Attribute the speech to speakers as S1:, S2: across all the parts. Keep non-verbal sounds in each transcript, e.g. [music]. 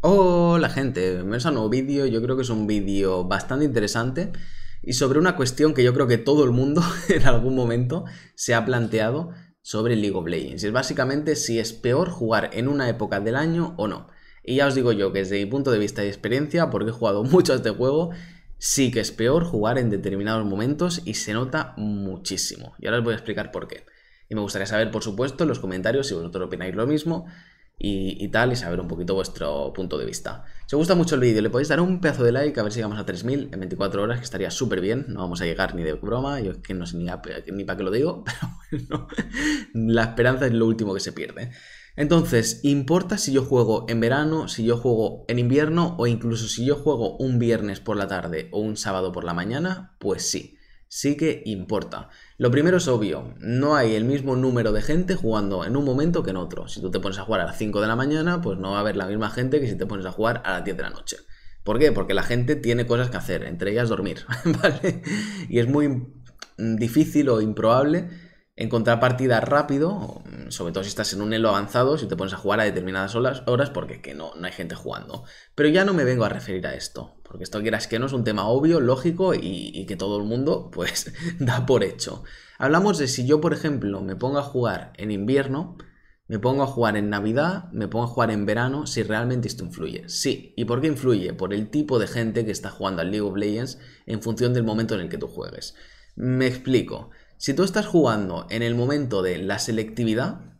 S1: Hola gente, bienvenidos a un nuevo vídeo, yo creo que es un vídeo bastante interesante y sobre una cuestión que yo creo que todo el mundo [laughs] en algún momento se ha planteado sobre League of Legends. Es básicamente si es peor jugar en una época del año o no. Y ya os digo yo que desde mi punto de vista y experiencia, porque he jugado [laughs] mucho a este juego, sí que es peor jugar en determinados momentos y se nota muchísimo. Y ahora os voy a explicar por qué. Y me gustaría saber, por supuesto, en los comentarios si vosotros opináis lo mismo y, tal, y saber un poquito vuestro punto de vista. Si os gusta mucho el vídeo, le podéis dar un pedazo de like a ver si llegamos a 3000 en 24 horas, que estaría súper bien. No vamos a llegar ni de broma, yo es que no sé ni, ni para qué lo digo, [laughs] pero bueno, la esperanza es lo último que se pierde. Entonces, importa si yo juego en verano, si yo juego en invierno o incluso si yo juego un viernes por la tarde o un sábado por la mañana, pues sí sí que importa. Lo primero es obvio, no hay el mismo número de gente jugando en un momento que en otro. Si tú te pones a jugar a las 5 de la mañana, pues no va a haber la misma gente que si te pones a jugar a las 10 de la noche. ¿Por qué? Porque la gente tiene cosas que hacer, entre ellas dormir, [laughs] ¿vale? Y es muy difícil o improbable encontrar partida rápido, mm, sobre todo si estás en un elo avanzado, si te pones a jugar a determinadas horas, porque que no, no hay gente jugando. Pero ya no me vengo a referir a esto. Porque esto quieras que no es un tema obvio, lógico y, que todo el mundo [laughs] pues da por hecho. Hablamos de si yo, por ejemplo, me pongo a jugar en invierno, me pongo a jugar en Navidad, me pongo a jugar en verano, si realmente esto influye. Sí, ¿y por qué influye? Por el tipo de gente que está jugando al League of Legends en función del momento en el que tú juegues. Me explico. Si tú estás jugando en el momento de la selectividad,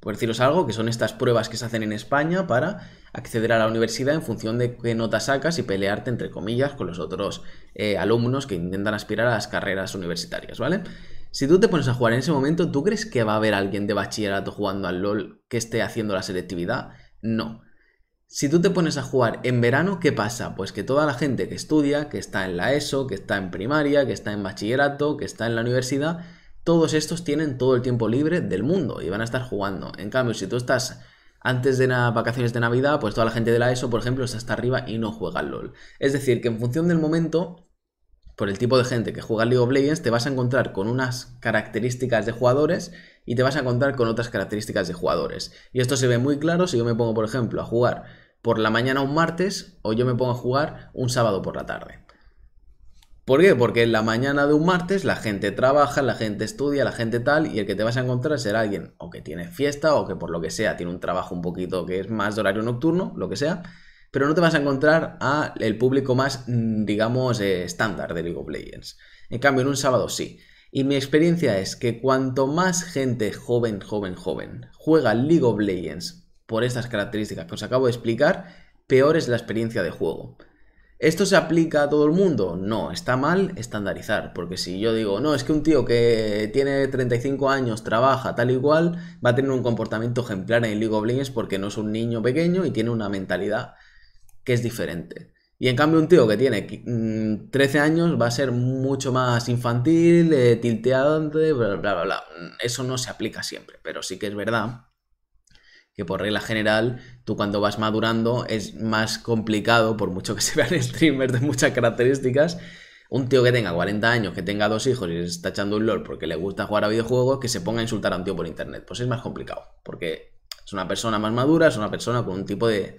S1: por deciros algo, que son estas pruebas que se hacen en España para acceder a la universidad en función de qué nota sacas y pelearte, entre comillas, con los otros eh, alumnos que intentan aspirar a las carreras universitarias, ¿vale? Si tú te pones a jugar en ese momento, ¿tú crees que va a haber alguien de bachillerato jugando al LOL que esté haciendo la selectividad? No. Si tú te pones a jugar en verano, ¿qué pasa? Pues que toda la gente que estudia, que está en la ESO, que está en primaria, que está en bachillerato, que está en la universidad, todos estos tienen todo el tiempo libre del mundo y van a estar jugando. En cambio, si tú estás antes de las vacaciones de Navidad, pues toda la gente de la ESO, por ejemplo, está hasta arriba y no juega al LOL. Es decir, que en función del momento, por el tipo de gente que juega al League of Legends, te vas a encontrar con unas características de jugadores y te vas a encontrar con otras características de jugadores. Y esto se ve muy claro si yo me pongo, por ejemplo, a jugar por la mañana un martes o yo me pongo a jugar un sábado por la tarde. ¿Por qué? Porque en la mañana de un martes la gente trabaja, la gente estudia, la gente tal, y el que te vas a encontrar será alguien o que tiene fiesta o que por lo que sea tiene un trabajo un poquito que es más de horario nocturno, lo que sea, pero no te vas a encontrar a el público más, mm, digamos, eh, estándar de League of Legends. En cambio, en un sábado sí. Y mi experiencia es que cuanto más gente joven, joven, joven juega League of Legends por estas características que os acabo de explicar, peor es la experiencia de juego. ¿Esto se aplica a todo el mundo? No, está mal estandarizar, porque si yo digo, no, es que un tío que tiene 35 años, trabaja tal y cual, va a tener un comportamiento ejemplar en League of Legends porque no es un niño pequeño y tiene una mentalidad que es diferente. Y en cambio un tío que tiene 13 mm, años va a ser mucho más infantil, eh, bla, bla, bla. Mm, eso no se aplica siempre, pero sí que es verdad que por regla general, tú cuando vas madurando es más complicado, por mucho que se vean streamers de muchas características, un tío que tenga 40 años, que tenga dos hijos y está echando un lore porque le gusta jugar a videojuegos, que se ponga a insultar a un tío por internet. Pues es más complicado, porque es una persona más madura, es una persona con un tipo de,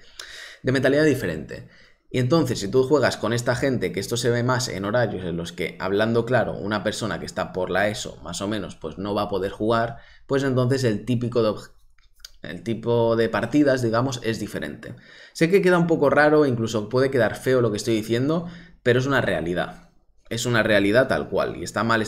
S1: de mentalidad diferente. Y entonces, si tú juegas con esta gente, que esto se ve más en horarios en los que, hablando claro, una persona que está por la ESO, más o menos, pues no va a poder jugar, pues entonces el típico el tipo de partidas, digamos, es diferente. Sé que queda un poco raro, incluso puede quedar feo lo que estoy diciendo, pero es una realidad. Es una realidad tal cual. Y está mal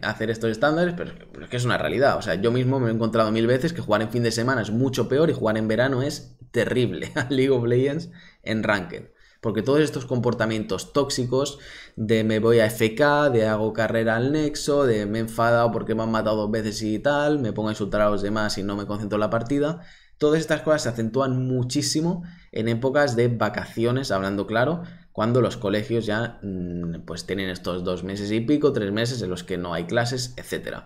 S1: [laughs] hacer estos estándares, pero es que es una realidad. O sea, yo mismo me he encontrado mil veces que jugar en fin de semana es mucho peor y jugar en verano es terrible a [laughs] League of Legends en Ranked. Porque todos estos comportamientos tóxicos de me voy a FK, de hago carrera al nexo, de me he enfadado porque me han matado dos veces y tal, me pongo a insultar a los demás y no me concentro en la partida, todas estas cosas se acentúan muchísimo en épocas de vacaciones, hablando claro, cuando los colegios ya mm, pues tienen estos dos meses y pico, tres meses en los que no hay clases, etc.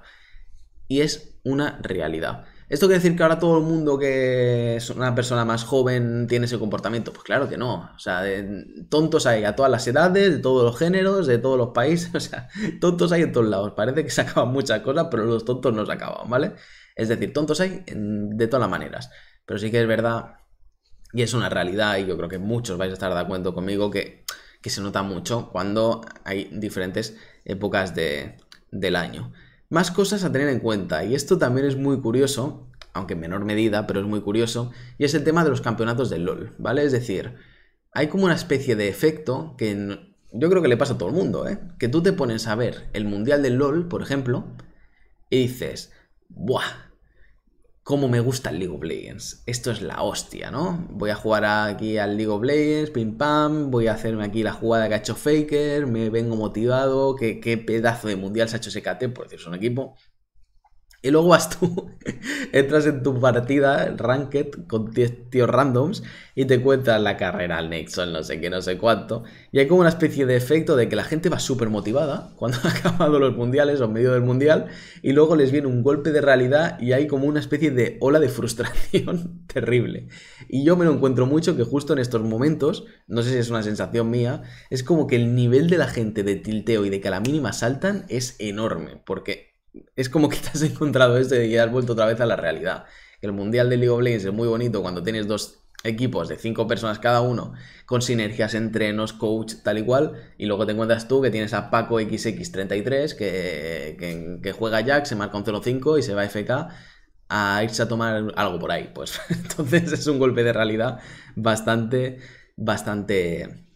S1: Y es una realidad. ¿Esto quiere decir que ahora todo el mundo que es una persona más joven tiene ese comportamiento? Pues claro que no. O sea, tontos hay a todas las edades, de todos los géneros, de todos los países. [laughs] O sea, tontos hay en todos lados. Parece que se acaban muchas cosas, pero los tontos no se acaban, ¿vale? Es decir, tontos hay de todas las maneras. Pero sí que es verdad, y es una realidad, y yo creo que muchos vais a estar de acuerdo conmigo, que, se nota mucho cuando hay diferentes épocas del año. Más cosas a tener en cuenta, y esto también es muy curioso, aunque en menor medida, pero es muy curioso, y es el tema de los campeonatos de LOL, ¿vale? Es decir, hay como una especie de efecto que yo creo que le pasa a todo el mundo, ¿eh? Que tú te pones a ver el Mundial de LOL, por ejemplo, y dices, ¡buah! cómo me gusta el League of Legends. Esto es la hostia, ¿no? Voy a jugar aquí al League of Legends, pim pam, voy a hacerme aquí la jugada que ha hecho Faker, me vengo motivado, qué, qué pedazo de mundial se ha hecho SKT, por decir, es un equipo. Y luego vas tú, [laughs] entras en tu partida, Ranked, con tíos randoms, y te cuentas la carrera al Nexon, no sé qué, no sé cuánto. Y hay como una especie de efecto de que la gente va súper motivada [laughs] cuando han acabado los mundiales o en medio del mundial, y luego les viene un golpe de realidad y hay como una especie de ola de frustración [laughs] terrible. Y yo me lo encuentro mucho que justo en estos momentos, no sé si es una sensación mía, es como que el nivel de la gente de tilteo y de que a la mínima saltan es enorme, porque es como que te has [laughs] encontrado esto y has vuelto otra vez a la realidad. el mundial de League of Legends es muy bonito cuando tienes dos equipos de cinco personas cada uno, con sinergias, entre entrenos, coach, tal y cual, y luego te encuentras tú que tienes a Paco XX33 que, que, juega Jack, se marca un 0-5 y se va a FK a irse a tomar algo por ahí. Pues [laughs] entonces es un golpe de realidad bastante, bastante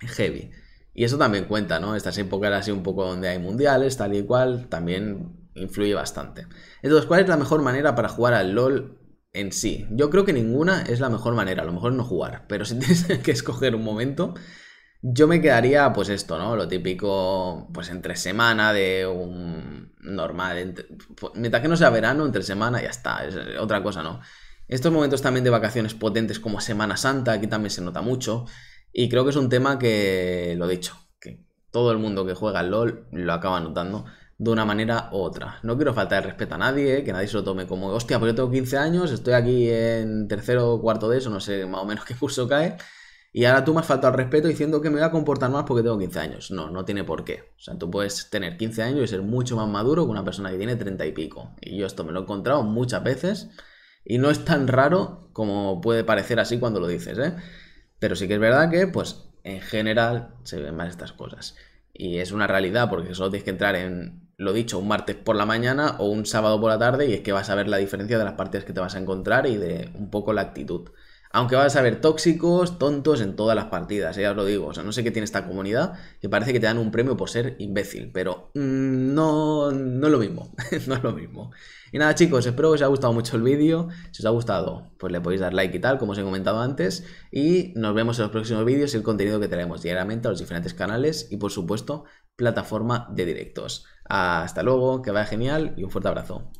S1: heavy. Y eso también cuenta, ¿no? Estas épocas así un poco donde hay mundiales, tal y cual, también influye bastante. Entonces, ¿cuál es la mejor manera para jugar al LOL en sí? Yo creo que ninguna es la mejor manera, a lo mejor no jugar, [laughs] pero si tienes que escoger un momento, yo me quedaría pues esto, ¿no? Lo típico, pues entre semana de un normal, Meta pues, mientras que no sea verano, entre semana ya está, es otra cosa, ¿no? Estos momentos también de vacaciones potentes como Semana Santa, aquí también se nota mucho, y creo que es un tema que, lo dicho, que todo el mundo que juega al LOL lo acaba notando de una manera u otra. No quiero faltar el respeto a nadie, eh, que nadie se lo tome como, hostia, pero yo tengo 15 años, estoy aquí en tercero o cuarto de eso, no sé más o menos [laughs] qué curso cae, y ahora tú me has faltado al respeto diciendo que me voy a comportar más porque tengo 15 años. No, no tiene por qué. O sea, tú puedes tener 15 años y ser mucho más maduro que una persona que tiene 30 y pico. Y yo esto me lo he encontrado muchas veces y no es tan raro como puede parecer así cuando lo dices, ¿eh? Pero sí que es verdad que, pues, en general se ven mal estas cosas. Y es una realidad porque solo tienes que entrar en, lo dicho, un martes por la mañana o un sábado por la tarde y es que vas a ver la diferencia de las partidas que te vas a encontrar y de un poco la actitud. Aunque vas a ver tóxicos, tontos en todas las partidas, ¿eh? ya os lo digo. O sea, no sé qué tiene esta comunidad, que parece que te dan un premio por ser imbécil, pero mm, no, no es lo mismo, [laughs] no es lo mismo. Y nada chicos, espero que os haya gustado mucho el vídeo, si os ha gustado pues le podéis dar like y tal, como os he comentado antes, y nos vemos en los próximos vídeos y el contenido que traemos diariamente a los diferentes canales y por supuesto plataforma de directos. Hasta luego, que vaya genial y un fuerte abrazo.